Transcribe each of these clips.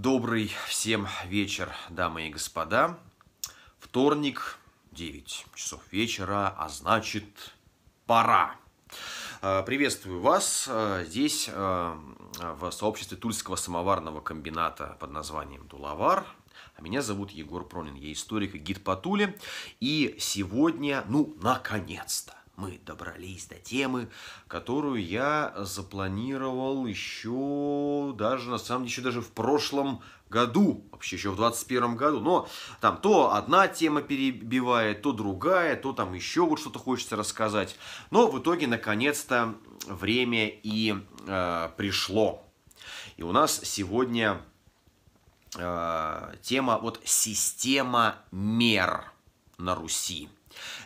Добрый всем вечер, дамы и господа. Вторник, 9 часов вечера, а значит, пора. Э, приветствую вас э, здесь, э, в сообществе Тульского самоварного комбината под названием «Туловар». А меня зовут Егор Пронин, я историк и гид по Туле. И сегодня, ну, наконец-то, мы добрались до темы, которую я запланировал еще даже, на самом деле, еще даже в прошлом году, вообще еще в 21 году, но там то одна тема перебивает, то другая, то там еще вот что-то хочется рассказать. Но в итоге, наконец-то, время и э, пришло. И у нас сегодня э, тема вот система мер на Руси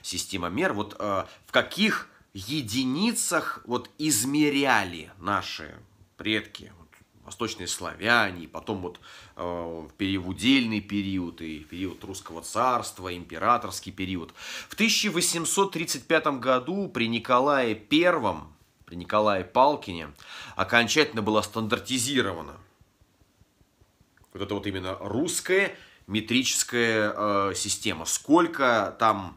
система мер. Вот э, в каких единицах вот измеряли наши предки, вот, восточные славяне, и потом вот э, в перевудельный период и период русского царства, императорский период. В 1835 году при Николае Первом, при Николае Палкине, окончательно была стандартизирована вот это вот именно русская метрическая э, система. Сколько там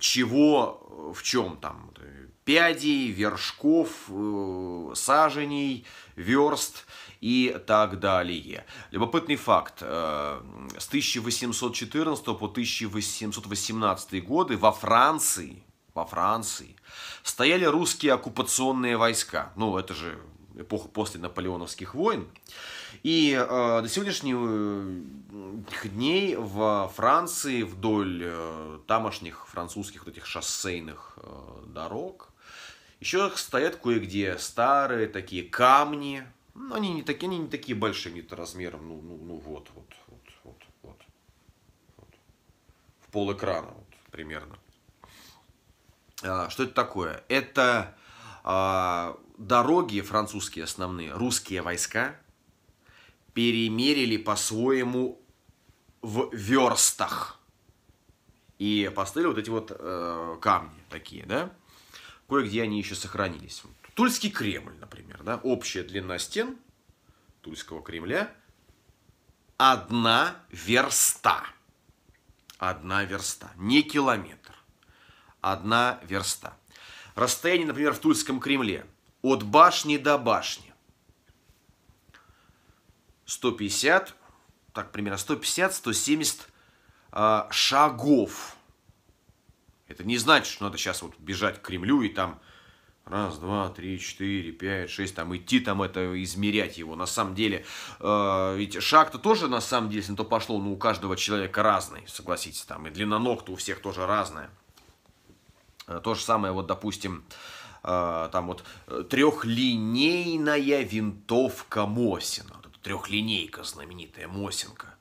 чего э, в чем там. Э, пядей, вершков, э, саженей, верст и так далее. Любопытный факт. С 1814 по 1818 годы во Франции, во Франции стояли русские оккупационные войска. Ну, это же эпоха после наполеоновских войн. И э, до сегодняшних э, дней в Франции вдоль э, тамошних французских вот этих шоссейных э, дорог еще стоят кое-где старые такие камни. Ну, они не такие, они не такие большие где-то размером, ну, ну, ну вот, вот, вот, вот, вот, вот. В пол экрана вот, примерно. А, что это такое? Это а, дороги французские основные, русские войска перемерили по-своему в верстах. И поставили вот эти вот э, камни такие, да? Кое-где они еще сохранились. Тульский Кремль, например, да? Общая длина стен Тульского Кремля одна верста. Одна верста. Не километр. Одна верста. Расстояние, например, в Тульском Кремле от башни до башни 150, так, примерно 150-170 э, а, шагов. Это не значит, что надо сейчас вот бежать к Кремлю и там раз, два, три, четыре, пять, шесть, там идти там это, измерять его. На самом деле, э, ведь шаг-то тоже, на самом деле, если на то пошло, ну, у каждого человека разный, согласитесь, там, и длина ног-то у всех тоже разная. А, то же самое, вот, допустим, там вот трехлинейная винтовка Мосина трехлинейка знаменитая, Мосинка.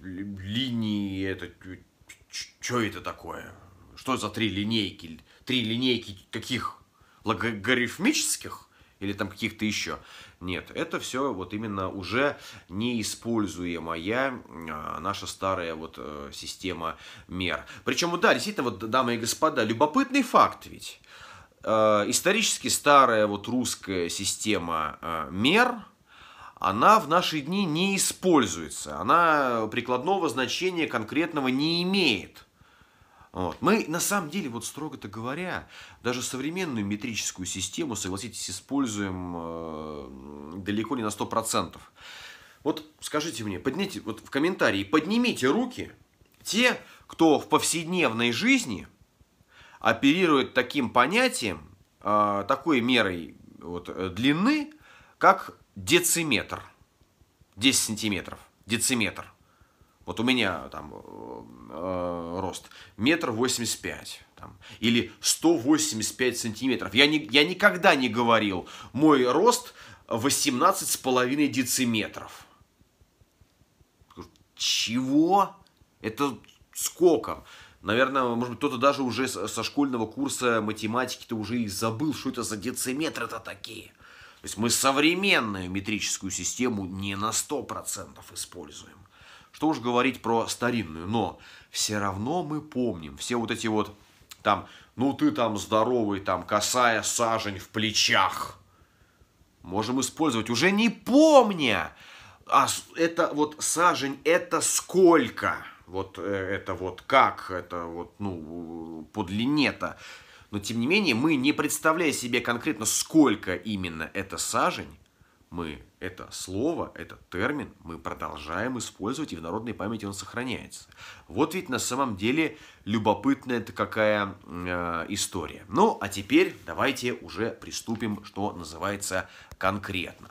Линии, это, что это такое? Что за три линейки? Три линейки каких? Логарифмических? Или там каких-то еще? Нет, это все вот именно уже неиспользуемая а, наша старая вот э, система мер. Причем, да, действительно, вот, дамы и господа, любопытный факт ведь. Э, исторически старая вот русская система э, мер, она в наши дни не используется, она прикладного значения конкретного не имеет. Вот. Мы на самом деле, вот строго-то говоря, даже современную метрическую систему, согласитесь, используем э, далеко не на 100%. Вот скажите мне, поднимите, вот в комментарии, поднимите руки те, кто в повседневной жизни оперирует таким понятием, э, такой мерой вот, э, длины, как дециметр. 10 сантиметров. Дециметр. Вот у меня там э, э рост метр восемьдесят пять там, или 185 сантиметров. Я, не, я никогда не говорил, мой рост с половиной дециметров. Чего? Это сколько? Наверное, может быть, кто-то даже уже со школьного курса математики-то уже и забыл, что это за дециметры-то такие. То есть мы современную метрическую систему не на 100% используем. Что уж говорить про старинную, но все равно мы помним все вот эти вот там, ну ты там здоровый, там косая сажень в плечах. Можем использовать, уже не помня, а это вот сажень это сколько – вот это вот как, это вот, ну, по длине-то. Но, тем не менее, мы, не представляя себе конкретно, сколько именно это сажень, мы это слово, этот термин мы продолжаем использовать, и в народной памяти он сохраняется. Вот ведь на самом деле любопытная это какая э, история. Ну, а теперь давайте уже приступим, что называется, конкретно.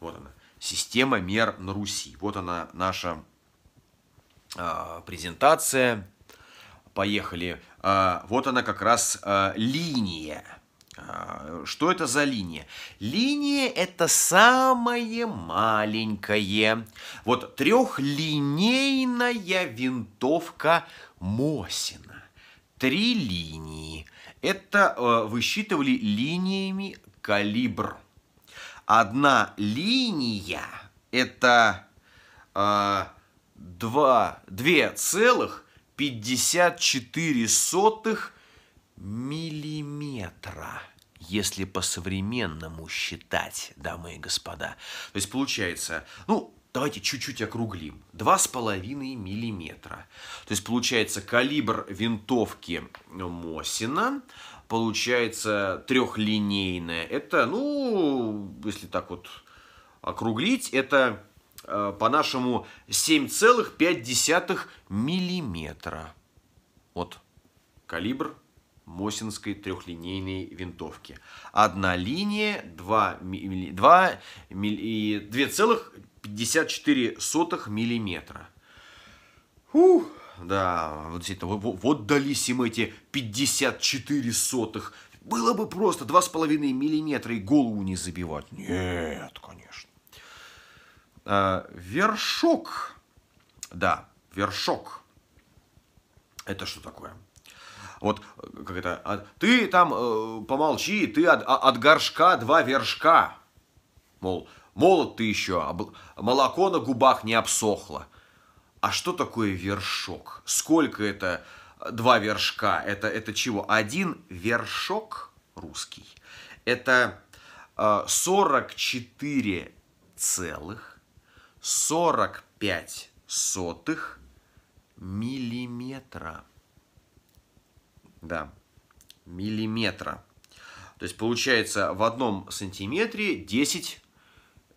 Вот она. Система мер на Руси. Вот она, наша э, презентация. Поехали. Э, вот она как раз э, линия. Что это за линия? Линия – это самое маленькое. Вот трехлинейная винтовка Мосина. Три линии. Это э, высчитывали линиями калибр одна линия это э, сотых миллиметра, если по-современному считать, дамы и господа. То есть получается, ну, давайте чуть-чуть округлим, 2,5 миллиметра. То есть получается калибр винтовки Мосина получается трехлинейная. Это, ну, если так вот округлить, это э, по-нашему 7,5 миллиметра. Вот калибр Мосинской трехлинейной винтовки. Одна линия 2, 2, 2,54 миллиметра. Фух да, вот действительно, вот дались им эти 54 сотых. Было бы просто 2,5 миллиметра и голову не забивать. Нет, конечно. А, вершок. Да, вершок. Это что такое? Вот, э, как это, от, а, ты там э, помолчи, ты от, а, от горшка два вершка. Мол, молод ты еще, а молоко на губах не обсохло а что такое вершок? Сколько это э, два вершка? Это, это чего? Один вершок русский. Это 44 э, целых 45 сотых миллиметра. Да, миллиметра. То есть получается в одном сантиметре 10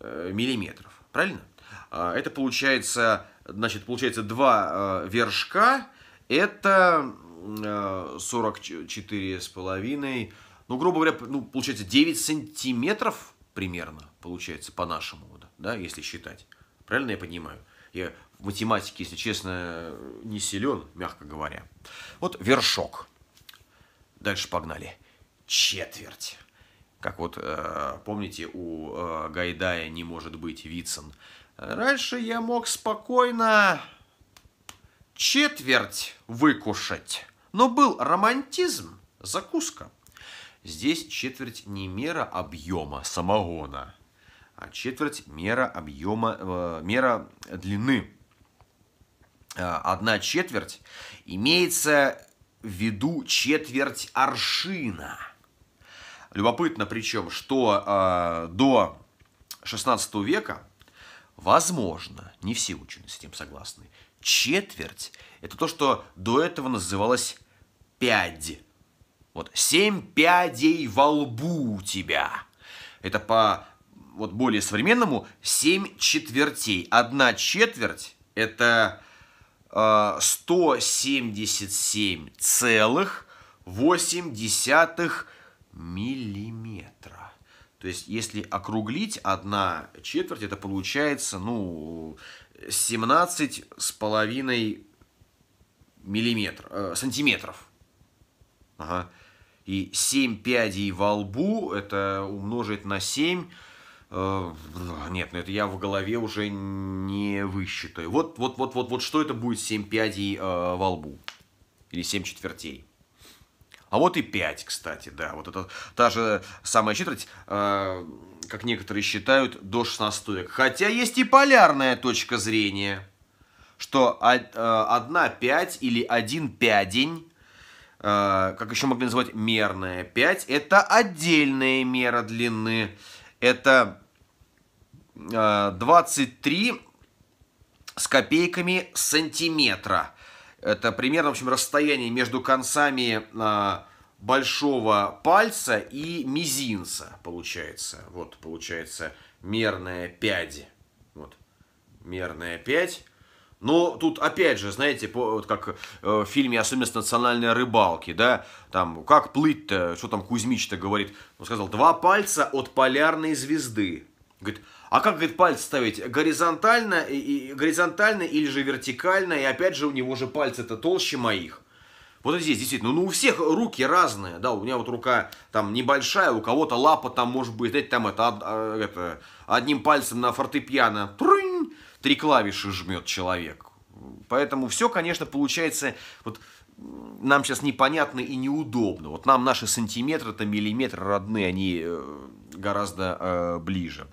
э, миллиметров. Правильно? А, это получается значит, получается, два э, вершка, это э, 44,5, ну, грубо говоря, ну, получается, 9 сантиметров примерно, получается, по-нашему, да, если считать. Правильно я понимаю? Я в математике, если честно, не силен, мягко говоря. Вот вершок. Дальше погнали. Четверть. Как вот, э, помните, у э, Гайдая не может быть Вицин. Раньше я мог спокойно четверть выкушать. Но был романтизм, закуска. Здесь четверть не мера объема самогона, а четверть мера объема, э, мера длины. Э, одна четверть имеется в виду четверть аршина. Любопытно причем, что э, до 16 века Возможно, не все ученые с этим согласны. Четверть – это то, что до этого называлось пяди. Вот семь пядей во лбу у тебя. Это по вот более современному семь четвертей. Одна четверть – это э, 177 целых 8 десятых миллиметра. То есть, если округлить, одна четверть, это получается, ну, 17 с половиной миллиметров, э, сантиметров. Ага. И 7 пядей во лбу, это умножить на 7, э, нет, ну это я в голове уже не высчитаю. Вот, вот, вот, вот, вот что это будет 7 пядей э, во лбу? Или 7 четвертей? А вот и 5, кстати, да. Вот это та же самая четверть, э, а, как некоторые считают, до 16 века. Хотя есть и полярная точка зрения, что а, одна пять или один пядень, э, как еще могли называть мерная пять, это отдельная мера длины. Это э, 23 с копейками сантиметра. Это примерно, в общем, расстояние между концами а, большого пальца и мизинца, получается. Вот, получается, мерная пяди. Вот, мерная пять. Но тут, опять же, знаете, по, вот как э, в фильме, особенно с национальной рыбалки, да, там, как плыть-то, что там Кузьмич-то говорит, он сказал, два пальца от полярной звезды. Говорит, а как, говорит, пальцы ставить? Горизонтально, и, и, горизонтально или же вертикально? И опять же, у него же пальцы-то толще моих. Вот здесь, действительно, ну у всех руки разные, да, у меня вот рука там небольшая, у кого-то лапа там может быть, знаете, там это, а, это одним пальцем на фортепиано, трынь, три клавиши жмет человек. Поэтому все, конечно, получается, вот нам сейчас непонятно и неудобно. Вот нам наши сантиметры-то, миллиметры родные, они э, гораздо э, ближе.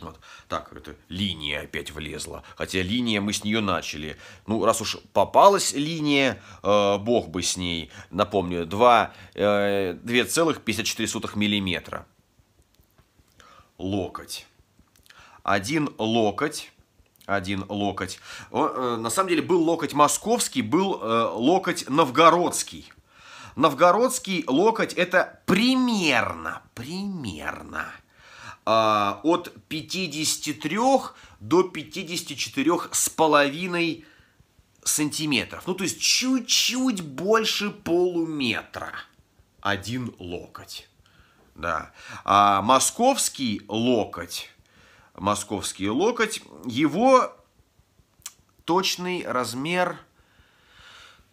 Вот. Так, это линия опять влезла. Хотя линия, мы с нее начали. Ну, раз уж попалась линия, э, бог бы с ней. Напомню, 2, э, 2,54 миллиметра. Локоть. Один локоть. Один локоть. Он, э, на самом деле был локоть московский, был э, локоть новгородский. Новгородский локоть это примерно, примерно а, от 53 до 54 с половиной сантиметров. Ну, то есть чуть-чуть больше полуметра. Один локоть. Да. А московский локоть, московский локоть, его точный размер –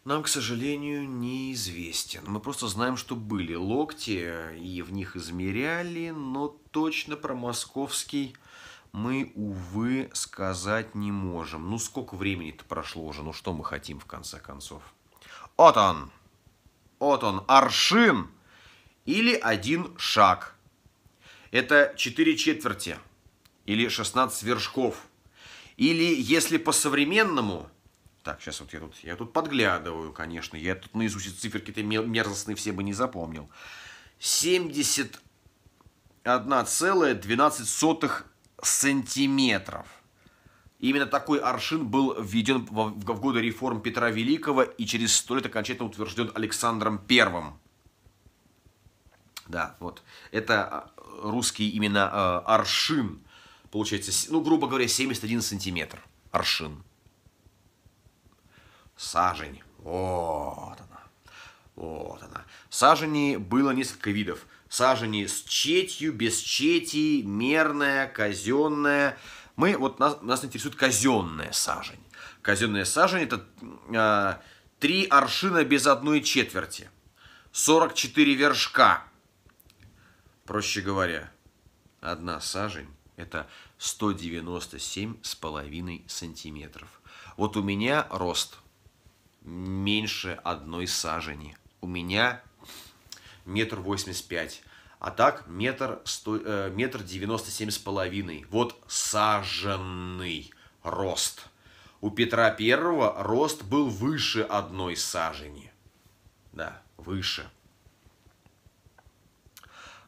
нам, к сожалению, неизвестен. Мы просто знаем, что были локти, и в них измеряли, но точно про московский мы, увы, сказать не можем. Ну, сколько времени-то прошло уже, ну что мы хотим, в конце концов? Вот он, вот он, аршин или один шаг. Это четыре четверти или 16 вершков. Или, если по-современному – так, сейчас вот я тут, я тут подглядываю, конечно. Я тут наизусть циферки-то мерзостные все бы не запомнил. 71,12 сантиметров. Именно такой аршин был введен в годы реформ Петра Великого и через сто лет окончательно утвержден Александром Первым. Да, вот. Это а, русский именно э, аршин. Получается, ну, грубо говоря, 71 сантиметр аршин сажень. Вот она. Вот она. Сажени было несколько видов. Сажени с четью, без чети, мерная, казенная. Мы, вот нас, нас интересует казенная сажень. Казенная сажень это э, а, 3 аршина без одной четверти. 44 вершка. Проще говоря, одна сажень это 197,5 сантиметров. Вот у меня рост – меньше одной сажени. У меня метр восемьдесят пять, а так метр, сто, э, метр девяносто семь с половиной. Вот саженный рост. У Петра Первого рост был выше одной сажени. Да, выше.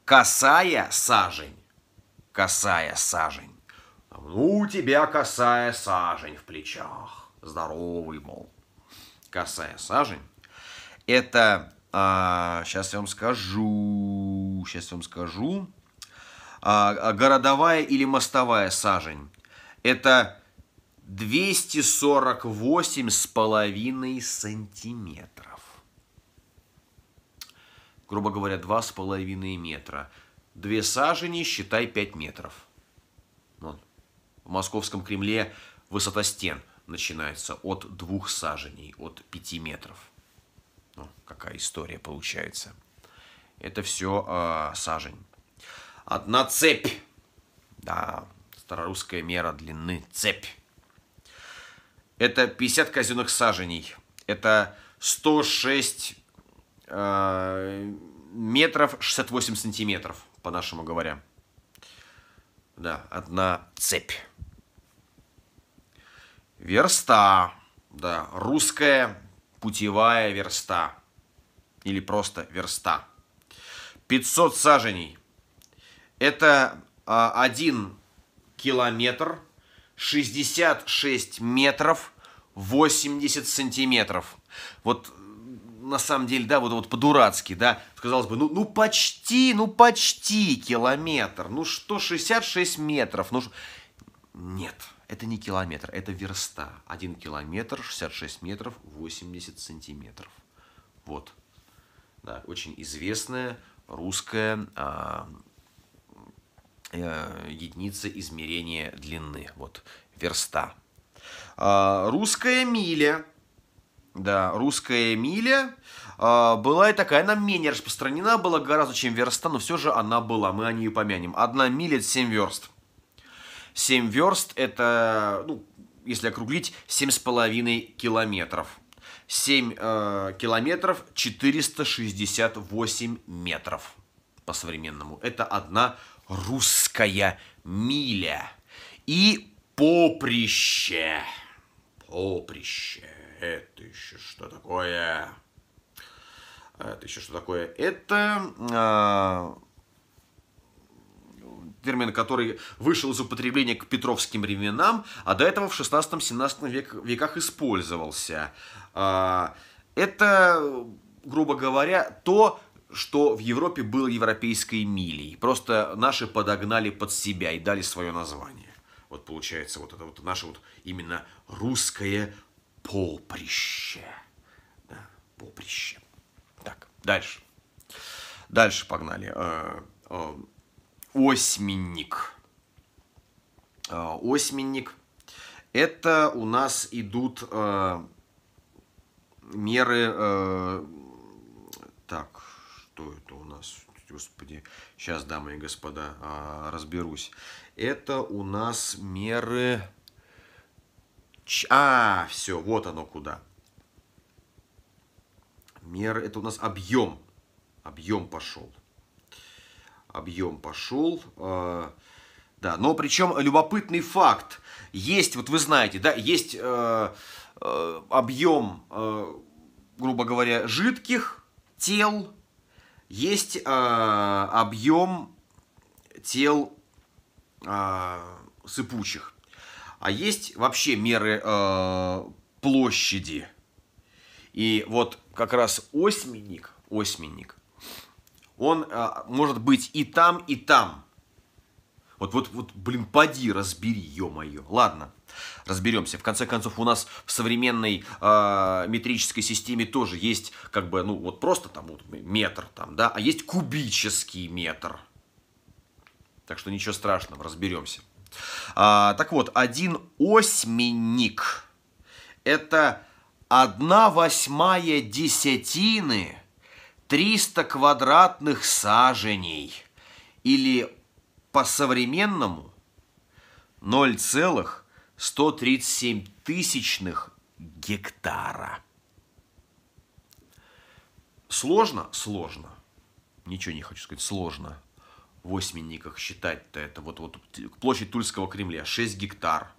Косая сажень. Косая сажень. Ну, у тебя косая сажень в плечах. Здоровый, мол косая сажень, это, а, сейчас я вам скажу, сейчас я вам скажу, а, а, городовая или мостовая сажень, это 248 с половиной сантиметров. Грубо говоря, два с половиной метра. Две сажени, считай, 5 метров. Вот. Ну, в московском Кремле высота стен начинается от двух саженей, от пяти метров. Ну, какая история получается. Это все э, а, сажень. Одна цепь. Да, старорусская мера длины. Цепь. Это 50 казенных саженей. Это 106 э, а, метров 68 сантиметров, по-нашему говоря. Да, одна цепь. Верста. Да, русская путевая верста. Или просто верста. 500 саженей. Это э, а, 1 километр, 66 метров, 80 сантиметров. Вот на самом деле, да, вот, вот по-дурацки, да, казалось бы, ну, ну почти, ну почти километр, ну что 66 метров, ну нет. Это не километр, это верста. Один километр, 66 метров, 80 сантиметров. Вот. Да, очень известная русская э, э, единица измерения длины. Вот, верста. Э, русская миля. Да, русская миля э, была и такая, она менее распространена была гораздо, чем верста, но все же она была, мы о ней помянем. Одна миля – 7 верст. 7 верст – это, ну, если округлить, 7,5 километров. 7 э, километров 468 метров по-современному. Это одна русская миля. И поприще. Поприще. Это еще что такое? Это еще что такое? Это... Э, термин, который вышел из употребления к петровским временам, а до этого в 16-17 век, веках использовался. А, это, грубо говоря, то, что в Европе было европейской милей. Просто наши подогнали под себя и дали свое название. Вот получается вот это вот наше вот именно русское поприще. Да, поприще. Так, дальше. Дальше погнали. А, а, осьминник. А, осьминник. Это у нас идут э, меры... Э, так, что это у нас? Господи, сейчас, дамы и господа, э, разберусь. Это у нас меры... Ч... А, все, вот оно куда. Меры, это у нас объем. Объем пошел объем пошел. Э, да, но причем любопытный факт. Есть, вот вы знаете, да, есть э, э, объем, э, грубо говоря, жидких тел, есть э, объем тел э, сыпучих, а есть вообще меры э, площади. И вот как раз осьменник, осьменник, он а, может быть и там, и там. Вот, вот, вот, блин, поди разбери, ё-моё. Ладно, разберемся. В конце концов, у нас в современной э, метрической системе тоже есть, как бы, ну, вот просто там вот метр, там, да, а есть кубический метр. Так что ничего страшного, разберемся. А, так вот, один осьменник – это одна восьмая десятины – 300 квадратных саженей или по-современному 0,137 тысячных гектара. Сложно? Сложно. Ничего не хочу сказать. Сложно. В осьминниках считать-то это. Вот, вот площадь Тульского Кремля 6 гектар.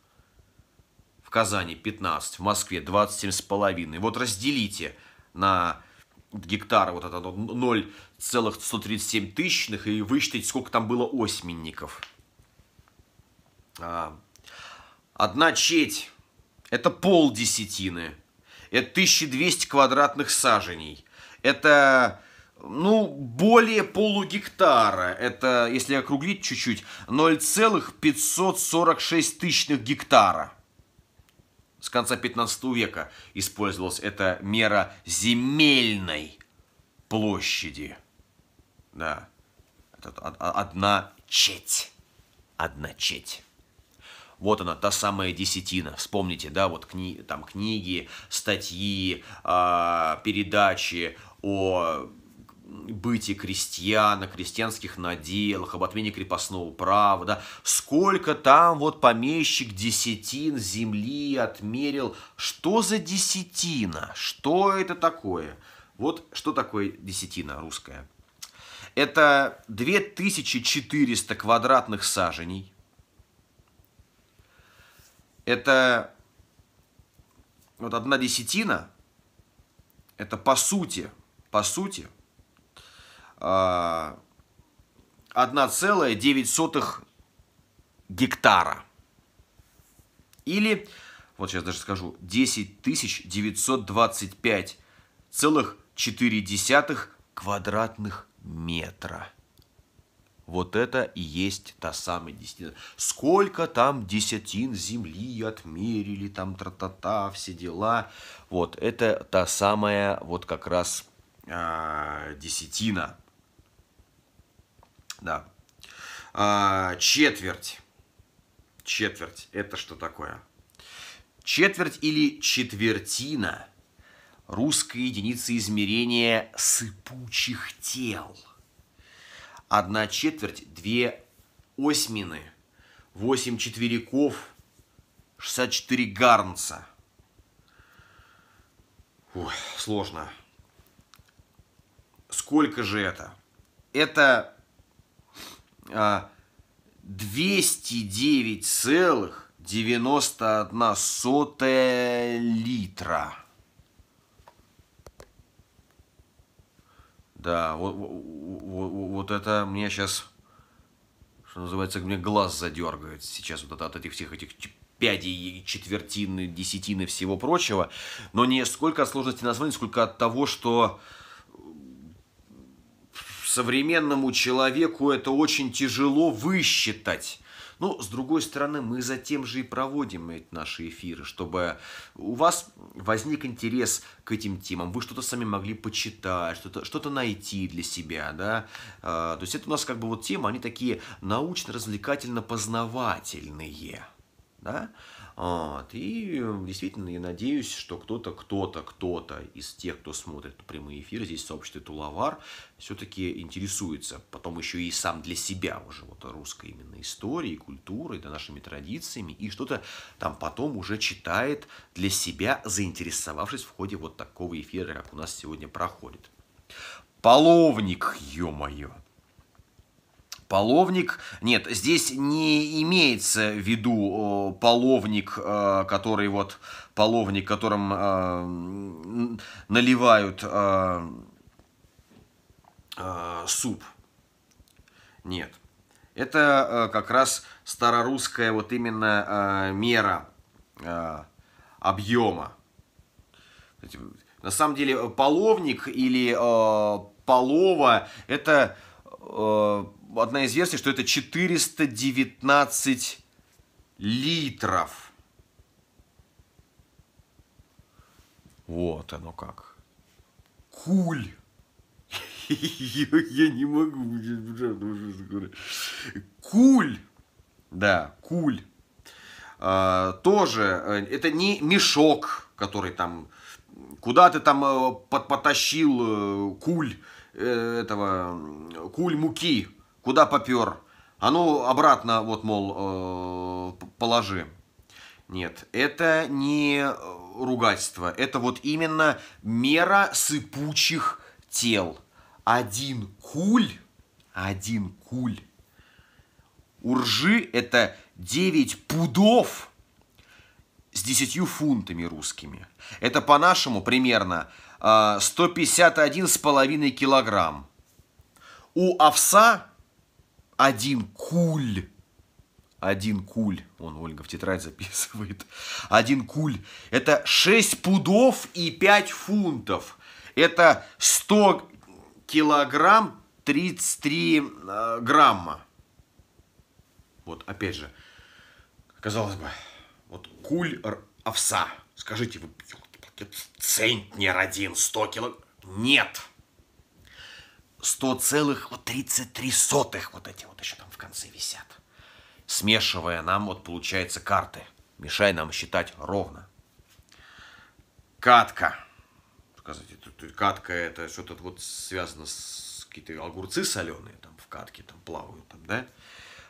В Казани 15, в Москве 27,5. Вот разделите на гектара, вот это 0,137 тысячных, и высчитать, сколько там было осьминников. А, одна четь – это пол десятины, это 1200 квадратных саженей, это ну, более полугектара. Это, если округлить чуть-чуть, 0,546 тысячных гектара. С конца 15 века использовалась эта мера земельной площади. Да, это одна четь. Одна четь. Вот она, та самая десятина. Вспомните, да, вот кни, там книги, статьи, э, передачи о бытии крестьяна крестьянских наделах, об отмене крепостного права, да, сколько там вот помещик десятин земли отмерил, что за десятина, что это такое? Вот что такое десятина русская. Это 2400 квадратных саженей, это вот одна десятина, это по сути, по сути, 1,9 гектара. Или, вот сейчас даже скажу, 10 925,4 квадратных метра. Вот это и есть та самая десятина. Сколько там десятин земли отмерили, там тра-та-та, все дела. Вот это та самая вот как раз э, десятина да. А, четверть. Четверть. Это что такое? Четверть или четвертина русской единицы измерения сыпучих тел. Одна четверть, две осьмины, восемь четвериков, 64 гарнца. Ой, сложно. Сколько же это? Это 209,91 а, литра. Да, вот, вот, вот это мне сейчас, что называется, мне глаз задергает сейчас вот от этих всех этих пяди, четвертины, десятины всего прочего. Но не сколько от сложности названия, сколько от того, что современному человеку это очень тяжело высчитать. Но, ну, с другой стороны, мы затем же и проводим наши эфиры, чтобы у вас возник интерес к этим темам, вы что-то сами могли почитать, что-то что, -то, найти для себя, да. А, то есть это у нас как бы вот темы, они такие научно-развлекательно-познавательные, да. Вот. А, и эм, действительно, я надеюсь, что кто-то, кто-то, кто-то из тех, кто смотрит прямые эфиры здесь в сообществе Тулавар, все-таки интересуется. Потом еще и сам для себя уже вот русской именно историей, культурой, да, нашими традициями. И что-то там потом уже читает для себя, заинтересовавшись в ходе вот такого эфира, как у нас сегодня проходит. Половник, ё-моё! половник. Нет, здесь не имеется в виду половник, э, который вот половник, которым э, наливают э, суп. Нет. Это как раз старорусская вот именно мера объема. На самом деле половник или полова это одна из версий, что это 419 литров. Вот оно как. Куль. Я не могу, Куль. Да, куль. А, тоже, э, это не мешок, который там, куда ты там э, под, потащил э, куль этого, куль муки, Куда попер? А ну, обратно, вот, мол, э, положи. Нет, это не э, ругательство. Это вот именно мера сыпучих тел. Один куль, один куль. Уржи это 9 пудов с 10 фунтами русскими. Это по-нашему примерно 151,5 э, килограмм. У овса один куль. Один куль. Он, Ольга, в тетрадь записывает. Один куль. Это 6 пудов и 5 фунтов. Это 100 килограмм 33 э, грамма. Вот, опять же, казалось бы, вот куль овса. Скажите, вы центнер один, 100 килограмм. Нет. 100,33 вот эти вот еще там в конце висят. Смешивая нам, вот получается карты. Мешай нам считать ровно. Катка. Сказать, катка это что-то вот связано с какие-то огурцы соленые там в катке там плавают там, да?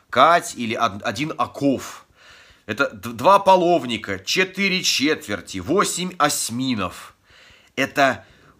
Кать или один оков. Это два половника, четыре четверти, восемь осьминов. Это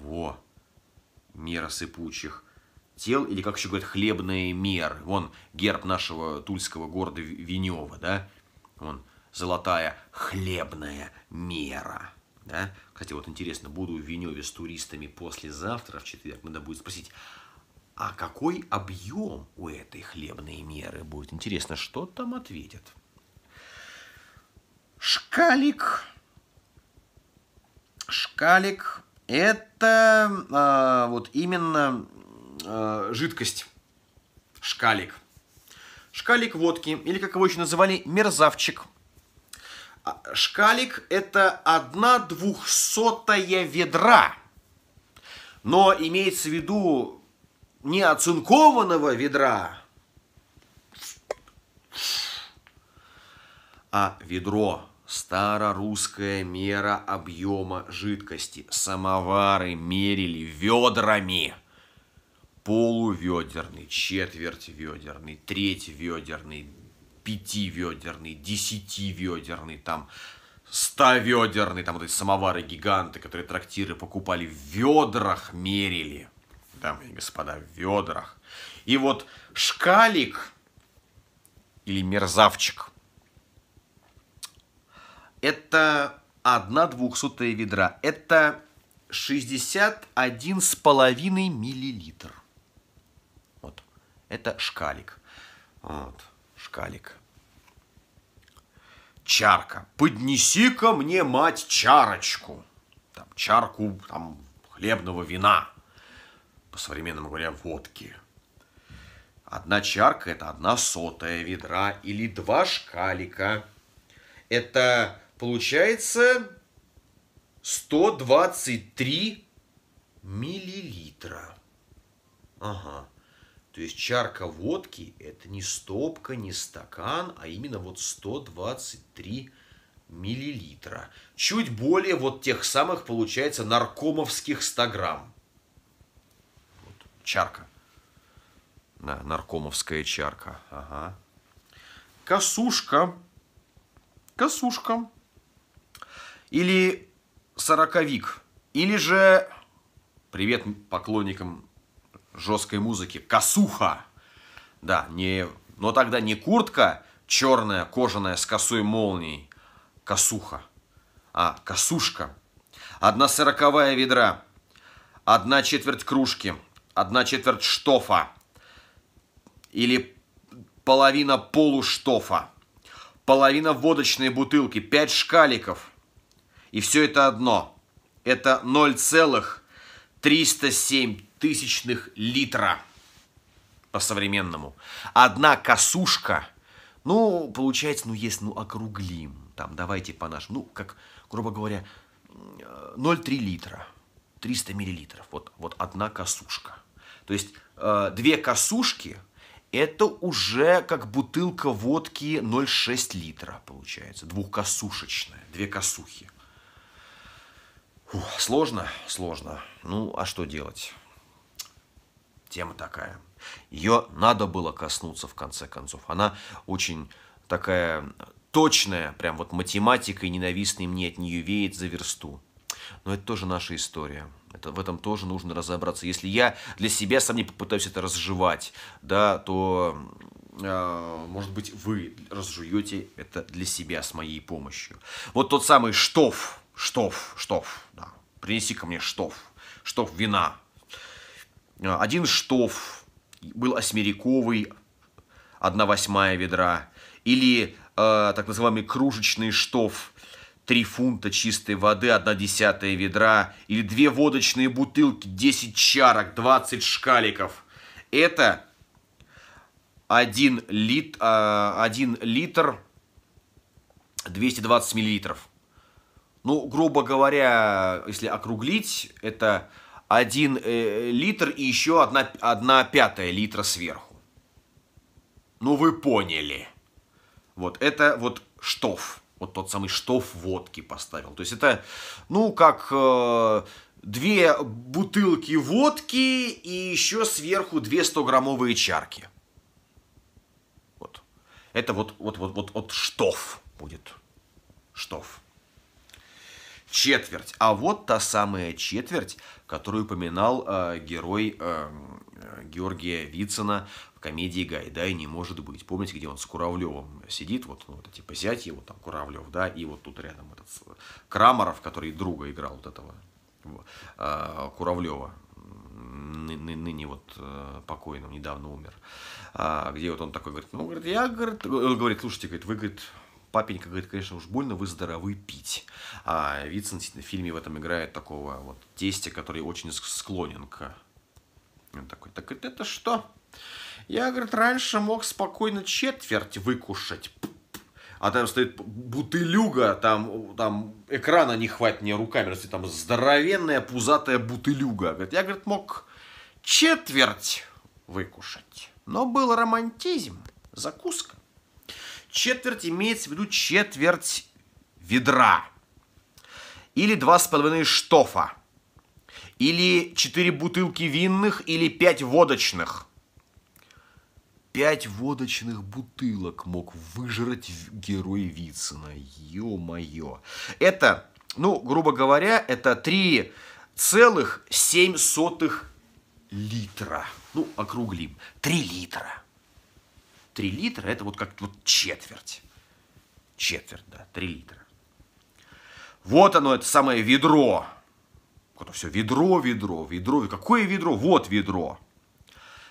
Во! Мера сыпучих тел, или как еще говорят, хлебные меры. Вон герб нашего тульского города Венева, да? Вон золотая хлебная мера. Да? Кстати, вот интересно, буду в Веневе с туристами послезавтра, в четверг, надо будет спросить, а какой объем у этой хлебной меры будет? Интересно, что там ответят? Шкалик. Шкалик это э, вот именно э, жидкость, шкалик. Шкалик водки, или как его еще называли, мерзавчик. А, шкалик – это одна двухсотая ведра. Но имеется в виду не оцинкованного ведра, а ведро. Старорусская мера объема жидкости. Самовары мерили ведрами. Полуведерный, четверть ведерный, ведерный, треть пяти ведерный, десяти ведерный, там, ведерный. там вот эти самовары-гиганты, которые трактиры покупали, в ведрах мерили. Дамы и господа, в ведрах. И вот шкалик или мерзавчик – это одна двухсотая ведра. Это 61,5 миллилитр. Вот. Это шкалик. Вот. Шкалик. Чарка. Поднеси-ка мне, мать, чарочку. Там, чарку там, хлебного вина. По-современному говоря, водки. Одна чарка – это одна сотая ведра или два шкалика. Это Получается 123 миллилитра. Ага. То есть чарка водки – это не стопка, не стакан, а именно вот 123 миллилитра. Чуть более вот тех самых, получается, наркомовских 100 грамм. Вот, чарка. Да, наркомовская чарка. Ага. Косушка. Косушка или сороковик, или же, привет поклонникам жесткой музыки, косуха. Да, не, но тогда не куртка черная, кожаная, с косой молнией, косуха, а косушка. Одна сороковая ведра, одна четверть кружки, одна четверть штофа или половина полуштофа, половина водочной бутылки, пять шкаликов – и все это одно. Это 0,307 тысячных литра по-современному. Одна косушка, ну, получается, ну, есть, ну, округлим, там, давайте по нашему, ну, как, грубо говоря, 0,3 э, литра, 300 миллилитров, вот, вот одна косушка. То есть, э, две косушки – это уже как бутылка водки 0,6 литра, получается, двухкосушечная, две косухи. Фух, сложно, сложно. Ну, а что делать? Тема такая. Ее надо было коснуться в конце концов. Она очень такая точная, прям вот математика и ненавистный мне от нее веет за версту. Но это тоже наша история. Это, в этом тоже нужно разобраться. Если я для себя сам не попытаюсь это разжевать, да, то, э, может быть, вы разжуете это для себя с моей помощью. Вот тот самый штоф, штоф, штоф, да, принеси ко мне штоф, штоф вина. А, один штоф был осьмериковый, одна восьмая ведра, или э, так называемый кружечный штоф, три фунта чистой воды, одна десятая ведра, или две водочные бутылки, 10 чарок, 20 шкаликов. Это один лит, 1 а, литр 220 миллилитров. Ну, грубо говоря, если округлить, это один э, литр и еще одна одна пятая литра сверху. Ну, вы поняли. Вот, это вот штоф. Вот тот самый штоф водки поставил. То есть это, ну, как э, две бутылки водки и еще сверху две 100-граммовые чарки. Вот. Это вот, вот, вот, вот, вот штоф будет. Штоф четверть. А вот та самая четверть, которую упоминал э, герой эм, э, Георгия Вицина в комедии «Гайдай не может быть». Помните, где он с Куравлевым сидит, вот, ну, вот типа зять его, там, Куравлев, да, и вот тут рядом этот Крамаров, который друга играл вот этого э, Куравлева, ны ныне вот э, покойным, недавно умер, а, где вот он такой говорит, ну, говорит, я, говорит, он э, говорит, слушайте, говорит, вы, говорит, папенька говорит, конечно, уж больно вы здоровы пить. А Вицин в фильме в этом играет такого вот тестя, который очень склонен к... Он такой, так это что? Я, говорит, раньше мог спокойно четверть выкушать. А там стоит бутылюга, там, там экрана не хватит мне руками, растет там здоровенная пузатая бутылюга. Говорит, я, говорит, мог четверть выкушать. Но был романтизм, закуска. Четверть имеется в виду четверть ведра. Или два с половиной штофа. Или четыре бутылки винных, или пять водочных. Пять водочных бутылок мог выжрать герой Вицина. Ё-моё. Это, ну, грубо говоря, это три целых семь сотых литра. Ну, округлим. Три литра. 3 литра, это вот как вот четверть. Четверть, да, 3 литра. Вот оно, это самое ведро. Вот все, ведро, ведро, ведро. Какое ведро? Вот ведро.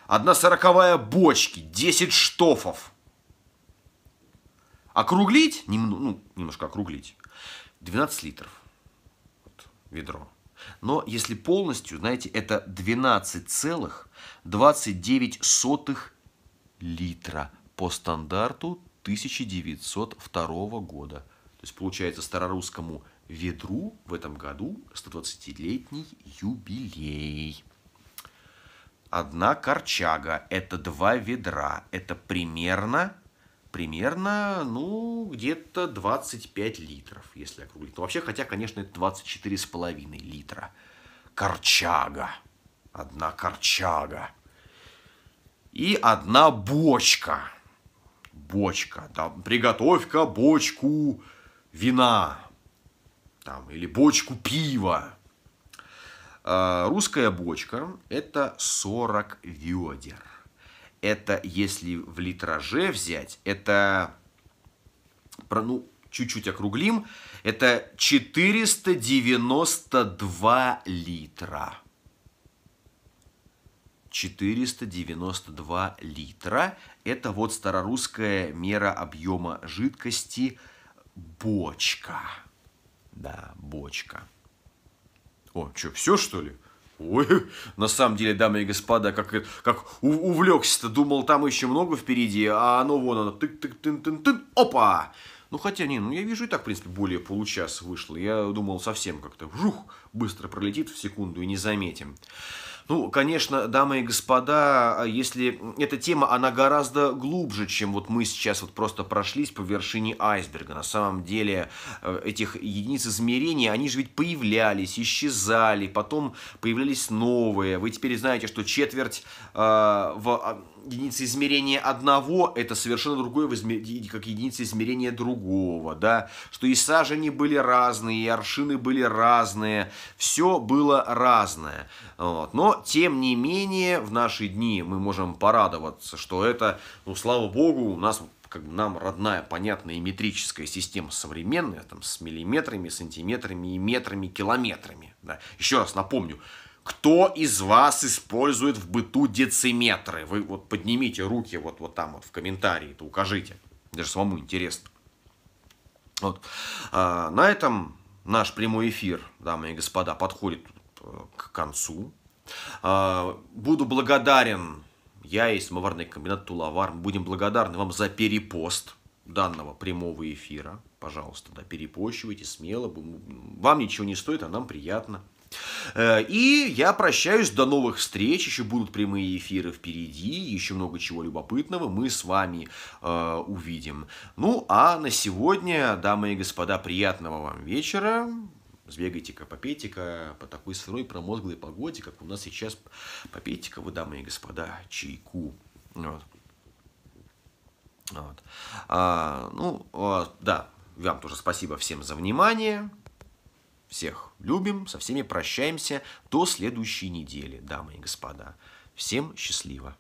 Одна сороковая бочки, 10 штофов. Округлить, нем, ну, немножко округлить, 12 литров вот, ведро. Но если полностью, знаете, это 12,29 литра по стандарту 1902 года. То есть получается старорусскому ведру в этом году 120-летний юбилей. Одна корчага – это два ведра. Это примерно, примерно, ну, где-то 25 литров, если округлить. Но ну, вообще, хотя, конечно, это 24,5 литра. Корчага. Одна корчага и одна бочка. Бочка. Там, приготовь-ка бочку вина. Там, или бочку пива. А, русская бочка – это 40 ведер. Это, если в литраже взять, это, ну, чуть-чуть округлим, это 492 литра. 492 литра. Это вот старорусская мера объема жидкости бочка. Да, бочка. О, что, все что ли? Ой, на самом деле, дамы и господа, как, как увлекся-то, думал, там еще много впереди, а оно вон оно, тык тык тын тын тын опа! Ну, хотя, не, ну, я вижу, и так, в принципе, более получаса вышло. Я думал, совсем как-то, жух, быстро пролетит в секунду и не заметим. Ну, конечно, дамы и господа, а если эта тема, она гораздо глубже, чем вот мы сейчас вот просто прошлись по вершине айсберга. На самом деле э, этих единиц измерения они же ведь появлялись, исчезали, потом появлялись новые. Вы теперь знаете, что четверть э, в а, единица измерения одного – это совершенно другое, как единица измерения другого, да, что и сажени были разные, и аршины были разные, все было разное. Вот. Но, тем не менее, в наши дни мы можем порадоваться, что это, ну, слава богу, у нас как бы нам родная, понятная и метрическая система современная, там, с миллиметрами, сантиметрами и метрами, километрами. Да. Еще раз напомню, кто из вас использует в быту дециметры? Вы вот поднимите руки вот, вот там вот в комментарии, то укажите. Даже самому интересно. Вот. А, на этом наш прямой эфир, дамы и господа, подходит э, к концу. А, буду благодарен, я и самоварный комбинат Тулавар, мы будем благодарны вам за перепост данного прямого эфира. Пожалуйста, да, перепощивайте смело. Вам ничего не стоит, а нам приятно. Э, и я прощаюсь до новых встреч. Еще будут прямые эфиры впереди. Еще много чего любопытного мы с вами э, увидим. Ну, а на сегодня, дамы и господа, приятного вам вечера. Сбегайте-ка, попейте-ка по такой сырой промозглой погоде, как у нас сейчас. Попейте-ка вы, дамы и господа, чайку. Вот. Вот. А, ну, а, да, вам тоже спасибо всем за внимание. Всех любим, со всеми прощаемся. До следующей недели, дамы и господа. Всем счастливо!